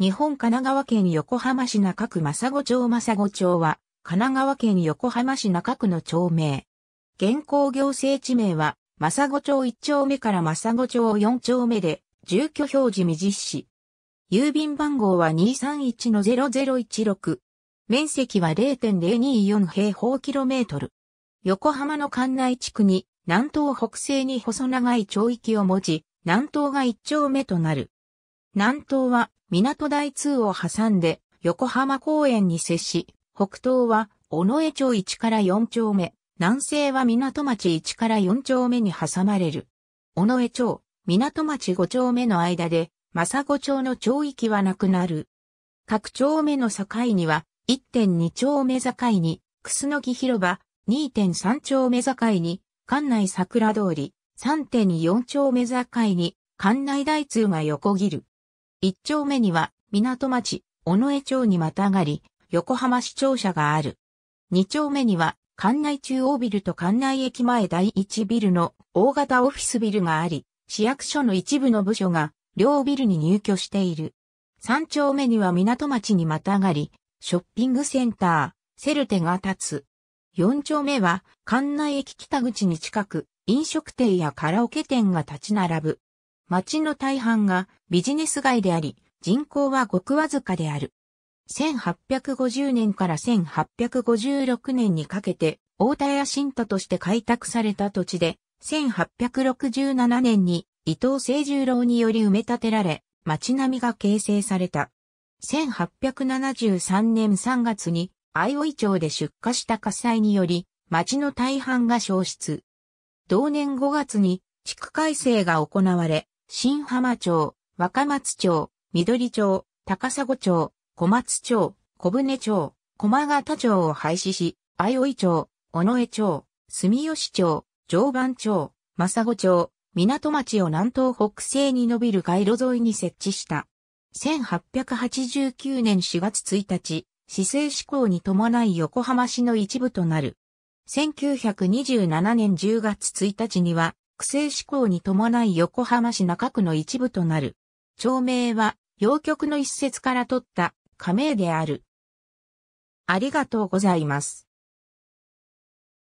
日本神奈川県横浜市中区正子町正子町は、神奈川県横浜市中区の町名。現行行政地名は、正子町1丁目から正子町4丁目で、住居表示未実施。郵便番号は231-0016。面積は0.024平方キロメートル。横浜の管内地区に、南東北西に細長い町域を持ち、南東が1丁目となる。南東は港台通を挟んで横浜公園に接し、北東は尾上町1から4丁目、南西は港町1から4丁目に挟まれる。尾上町、港町5丁目の間で、正子町の町域はなくなる。各丁目の境には、1.2丁目境に、楠木広場、2.3丁目境に、館内桜通り、3.4丁目境に、館内大通が横切る。一丁目には港町、尾上町にまたがり、横浜市庁舎がある。二丁目には館内中央ビルと館内駅前第一ビルの大型オフィスビルがあり、市役所の一部の部署が両ビルに入居している。三丁目には港町にまたがり、ショッピングセンター、セルテが立つ。四丁目は、館内駅北口に近く、飲食店やカラオケ店が立ち並ぶ。町の大半がビジネス街であり、人口はごくわずかである。1850年から1856年にかけて、大田屋新都として開拓された土地で、1867年に伊藤清十郎により埋め立てられ、町並みが形成された。1873年3月に、相生町で出火した火災により、町の大半が消失。同年5月に地区改正が行われ、新浜町、若松町、緑町、高砂町、小松町、小舟町、駒形町を廃止し、相生町、尾上町、住吉町、常磐町、正子町、港町を南東北西に伸びる街路沿いに設置した。1889年4月1日、市政施行に伴い横浜市の一部となる。1927年10月1日には、区政施行に伴い横浜市中区の一部となる。町名は、洋曲の一節から取った、加盟である。ありがとうございます。